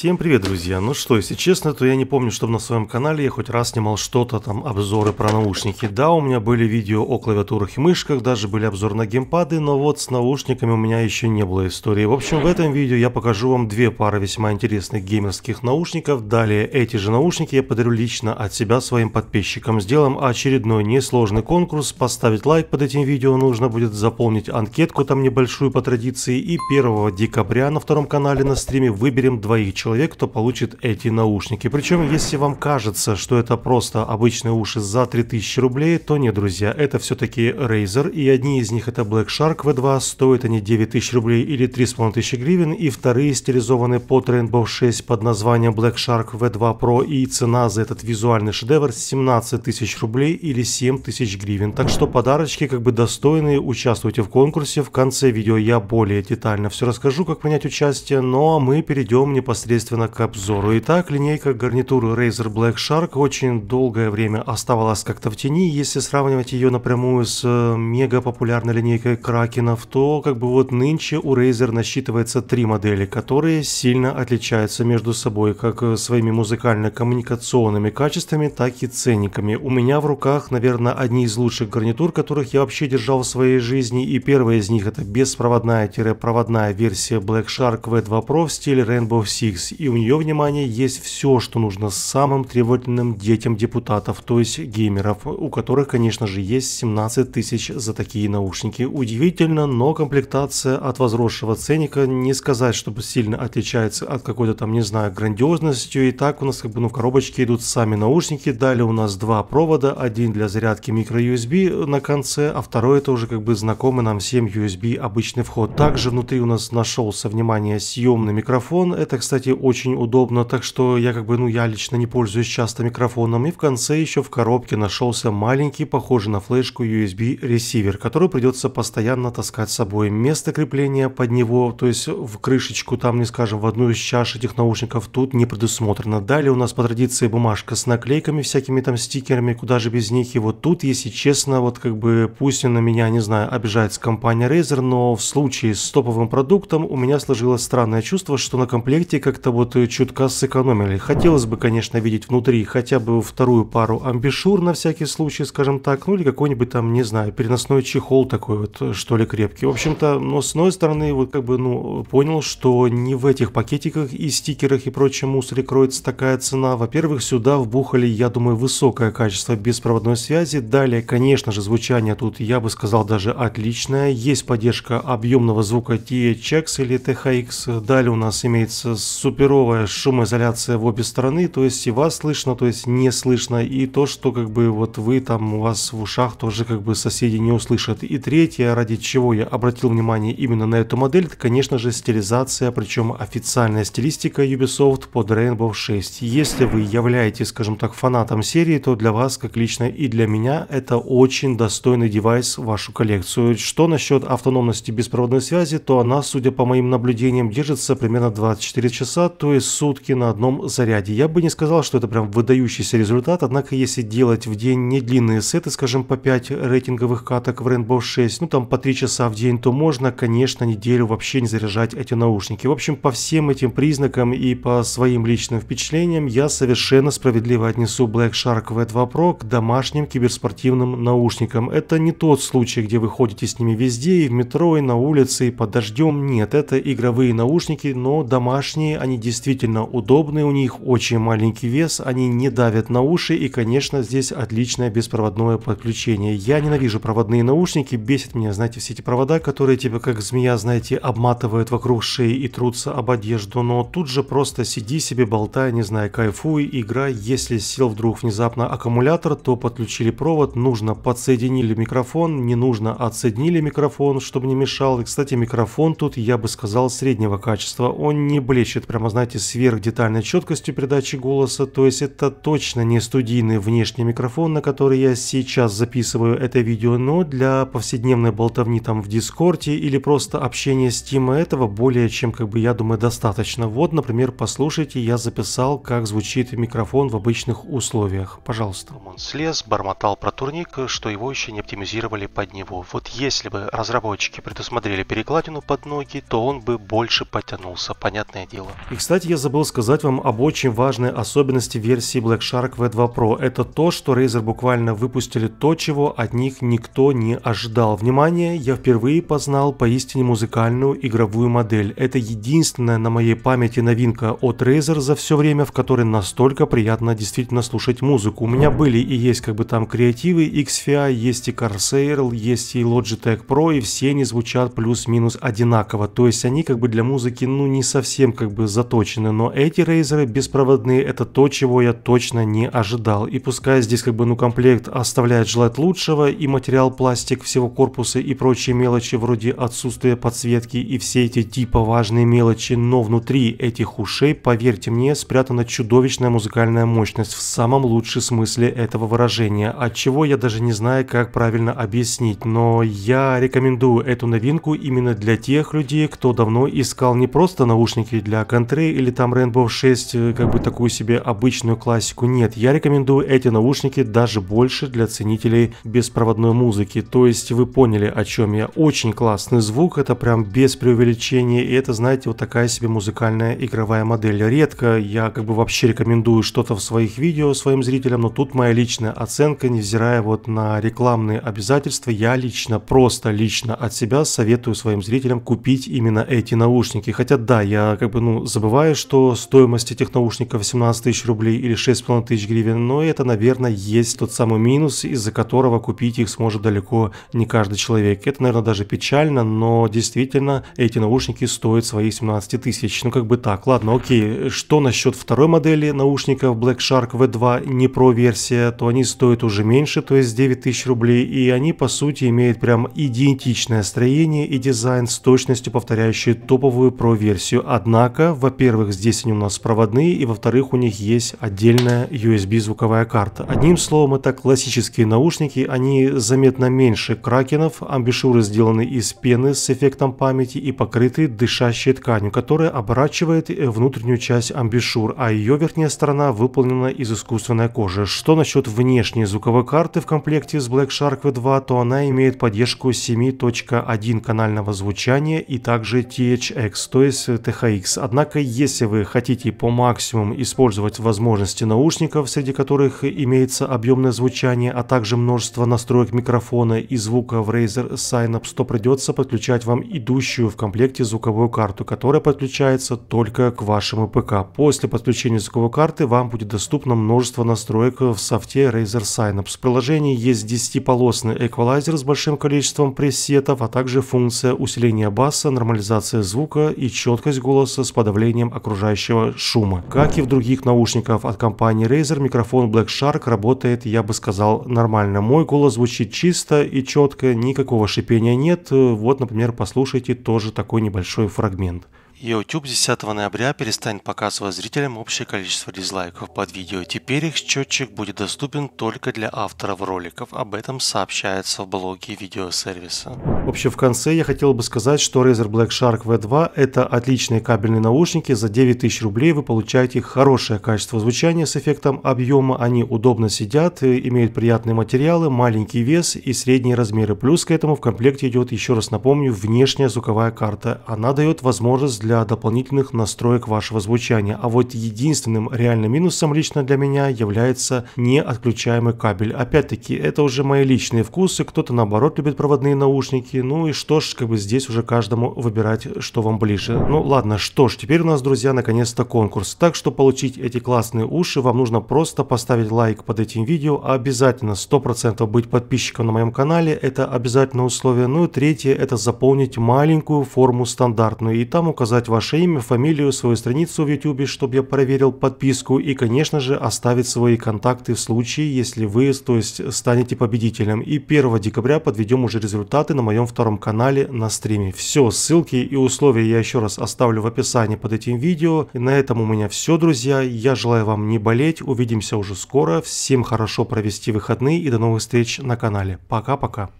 Всем привет, друзья! Ну что, если честно, то я не помню, чтобы на своем канале я хоть раз снимал что-то там, обзоры про наушники. Да, у меня были видео о клавиатурах и мышках, даже были обзоры на геймпады, но вот с наушниками у меня еще не было истории. В общем, в этом видео я покажу вам две пары весьма интересных геймерских наушников. Далее эти же наушники я подарю лично от себя своим подписчикам. Сделаем очередной несложный конкурс. Поставить лайк под этим видео нужно будет заполнить анкетку там небольшую по традиции. И 1 декабря на втором канале на стриме выберем двоих человек человек, кто получит эти наушники. Причем, если вам кажется, что это просто обычные уши за 3000 рублей, то не, друзья, это все-таки Razer, и одни из них это Black Shark V2, стоят они 9000 рублей или 3500 гривен, и вторые стилизованы по Rainbow 6 под названием Black Shark V2 Pro, и цена за этот визуальный шедевр 17 тысяч рублей или 7 тысяч гривен. Так что подарочки как бы достойные, участвуйте в конкурсе, в конце видео я более детально все расскажу, как принять участие, но ну, а мы перейдем непосредственно непосредственно к обзору. Итак, линейка гарнитуры Razer Black Shark очень долгое время оставалась как-то в тени. Если сравнивать ее напрямую с э, мега популярной линейкой Кракенов, то как бы вот нынче у Razer насчитывается три модели, которые сильно отличаются между собой как э, своими музыкально-коммуникационными качествами, так и ценниками. У меня в руках, наверное, одни из лучших гарнитур, которых я вообще держал в своей жизни, и первая из них это беспроводная-проводная версия Black Shark V2 Pro в стиле Rainbow Six и у нее, внимание, есть все, что нужно самым требовательным детям депутатов, то есть геймеров, у которых, конечно же, есть 17 тысяч за такие наушники. Удивительно, но комплектация от возросшего ценника не сказать, чтобы сильно отличается от какой-то там, не знаю, грандиозностью. И так у нас как бы ну, в коробочке идут сами наушники. Далее у нас два провода, один для зарядки micro-USB на конце, а второй это уже как бы знакомый нам всем USB обычный вход. Также внутри у нас нашелся, внимание, съемный микрофон. Это, кстати, очень удобно, так что я как бы, ну я лично не пользуюсь часто микрофоном. И в конце еще в коробке нашелся маленький, похожий на флешку USB ресивер, который придется постоянно таскать с собой. Место крепления под него, то есть в крышечку, там, не скажем, в одну из чаш этих наушников тут не предусмотрено. Далее у нас по традиции бумажка с наклейками, всякими там стикерами, куда же без них. И вот тут, если честно, вот как бы пусть на меня, не знаю, обижается компания Razer, но в случае с топовым продуктом у меня сложилось странное чувство, что на комплекте как-то как-то вот чутка сэкономили. Хотелось бы, конечно, видеть внутри хотя бы вторую пару амбишур на всякий случай, скажем так, ну или какой-нибудь там, не знаю, переносной чехол такой вот, что ли, крепкий. В общем-то, но с одной стороны, вот как бы, ну, понял, что не в этих пакетиках и стикерах и прочем мусоре кроется такая цена. Во-первых, сюда вбухали, я думаю, высокое качество беспроводной связи. Далее, конечно же, звучание тут, я бы сказал, даже отличное. Есть поддержка объемного звука THX или THX. Далее у нас имеется супер суперовая шумоизоляция в обе стороны, то есть и вас слышно, то есть не слышно, и то, что как бы вот вы там у вас в ушах тоже как бы соседи не услышат. И третье, ради чего я обратил внимание именно на эту модель, это, конечно же, стилизация, причем официальная стилистика Ubisoft под Rainbow 6. Если вы являетесь, скажем так, фанатом серии, то для вас, как лично и для меня, это очень достойный девайс в вашу коллекцию. Что насчет автономности беспроводной связи, то она, судя по моим наблюдениям, держится примерно 24 часа часа, то есть сутки на одном заряде. Я бы не сказал, что это прям выдающийся результат, однако если делать в день не длинные сеты, скажем, по 5 рейтинговых каток в Rainbow 6, ну там по 3 часа в день, то можно, конечно, неделю вообще не заряжать эти наушники. В общем, по всем этим признакам и по своим личным впечатлениям я совершенно справедливо отнесу Black Shark V2 Pro к домашним киберспортивным наушникам. Это не тот случай, где вы ходите с ними везде, и в метро, и на улице, и под дождем. Нет, это игровые наушники, но домашние, они они действительно удобные, у них очень маленький вес, они не давят на уши и, конечно, здесь отличное беспроводное подключение. Я ненавижу проводные наушники, бесит меня, знаете, все эти провода, которые тебя как змея, знаете, обматывают вокруг шеи и трутся об одежду, но тут же просто сиди себе, болтай, не знаю, кайфуй, играй. Если сел вдруг внезапно аккумулятор, то подключили провод, нужно подсоединили микрофон, не нужно отсоединили микрофон, чтобы не мешал. И, кстати, микрофон тут, я бы сказал, среднего качества, он не блещет прям прямо, знаете, сверх детальной четкостью передачи голоса. То есть это точно не студийный внешний микрофон, на который я сейчас записываю это видео, но для повседневной болтовни там в Дискорде или просто общения с Тима этого более чем, как бы, я думаю, достаточно. Вот, например, послушайте, я записал, как звучит микрофон в обычных условиях. Пожалуйста. Он слез, бормотал про турник, что его еще не оптимизировали под него. Вот если бы разработчики предусмотрели перекладину под ноги, то он бы больше потянулся, понятное дело. И, кстати, я забыл сказать вам об очень важной особенности версии Black Shark V2 Pro. Это то, что Razer буквально выпустили то, чего от них никто не ожидал. Внимание, я впервые познал поистине музыкальную игровую модель. Это единственная на моей памяти новинка от Razer за все время, в которой настолько приятно действительно слушать музыку. У меня были и есть как бы там креативы XFI, есть и Corsair, есть и Logitech Pro, и все они звучат плюс-минус одинаково. То есть они как бы для музыки ну не совсем как бы за заточены, но эти рейзеры беспроводные это то, чего я точно не ожидал. И пускай здесь как бы ну комплект оставляет желать лучшего и материал пластик всего корпуса и прочие мелочи вроде отсутствия подсветки и все эти типа важные мелочи, но внутри этих ушей, поверьте мне, спрятана чудовищная музыкальная мощность в самом лучшем смысле этого выражения, от чего я даже не знаю, как правильно объяснить, но я рекомендую эту новинку именно для тех людей, кто давно искал не просто наушники для контента, Андре или там Rainbow 6 э, как бы такую себе обычную классику. Нет, я рекомендую эти наушники даже больше для ценителей беспроводной музыки. То есть вы поняли, о чем я. Очень классный звук, это прям без преувеличения. И это, знаете, вот такая себе музыкальная игровая модель. Редко я как бы вообще рекомендую что-то в своих видео своим зрителям, но тут моя личная оценка, невзирая вот на рекламные обязательства, я лично, просто лично от себя советую своим зрителям купить именно эти наушники. Хотя да, я как бы, ну, за забывая, что стоимость этих наушников 17 тысяч рублей или 6,5 тысяч гривен, но это, наверное, есть тот самый минус, из-за которого купить их сможет далеко не каждый человек. Это, наверное, даже печально, но действительно эти наушники стоят свои 17 тысяч. Ну, как бы так. Ладно, окей. Что насчет второй модели наушников Black Shark V2 не Pro версия, то они стоят уже меньше, то есть 9 тысяч рублей, и они, по сути, имеют прям идентичное строение и дизайн с точностью повторяющий топовую Pro версию. Однако во-первых, здесь они у нас проводные, и во-вторых, у них есть отдельная USB звуковая карта. Одним словом, это классические наушники, они заметно меньше кракенов, амбишюры сделаны из пены с эффектом памяти и покрыты дышащей тканью, которая оборачивает э, внутреннюю часть амбишюр, а ее верхняя сторона выполнена из искусственной кожи. Что насчет внешней звуковой карты в комплекте с Black Shark V2, то она имеет поддержку 7.1 канального звучания и также THX, то есть THX. Однако Однако, если вы хотите по максимуму использовать возможности наушников, среди которых имеется объемное звучание, а также множество настроек микрофона и звука в Razer Synapse, то придется подключать вам идущую в комплекте звуковую карту, которая подключается только к вашему ПК. После подключения звуковой карты вам будет доступно множество настроек в софте Razer Synapse. В приложении есть 10-полосный эквалайзер с большим количеством пресетов, а также функция усиления баса, нормализация звука и четкость голоса с подавлением подавлением окружающего шума. Как и в других наушников от компании Razer, микрофон Black Shark работает, я бы сказал, нормально. Мой голос звучит чисто и четко, никакого шипения нет. Э, вот, например, послушайте тоже такой небольшой фрагмент. YouTube 10 ноября перестанет показывать зрителям общее количество дизлайков под видео. Теперь их счетчик будет доступен только для авторов роликов. Об этом сообщается в блоге видеосервиса. Вообще в конце я хотел бы сказать, что Razer Black Shark V2 это отличные кабельные наушники. За 9000 рублей вы получаете хорошее качество звучания с эффектом объема. Они удобно сидят, э, имеют приятные материалы, маленький вес и средние размеры. Плюс к этому в комплекте идет, еще раз напомню, внешняя звуковая карта. Она дает возможность для для дополнительных настроек вашего звучания. А вот единственным реальным минусом лично для меня является неотключаемый кабель. Опять-таки, это уже мои личные вкусы, кто-то наоборот любит проводные наушники. Ну и что ж, как бы здесь уже каждому выбирать, что вам ближе. Ну ладно, что ж, теперь у нас, друзья, наконец-то конкурс. Так что получить эти классные уши вам нужно просто поставить лайк под этим видео, а обязательно 100% быть подписчиком на моем канале, это обязательное условие. Ну и третье, это заполнить маленькую форму стандартную и там указать указать ваше имя, фамилию, свою страницу в YouTube, чтобы я проверил подписку и, конечно же, оставить свои контакты в случае, если вы, то есть, станете победителем. И 1 декабря подведем уже результаты на моем втором канале на стриме. Все, ссылки и условия я еще раз оставлю в описании под этим видео. И на этом у меня все, друзья. Я желаю вам не болеть, увидимся уже скоро. Всем хорошо провести выходные и до новых встреч на канале. Пока-пока.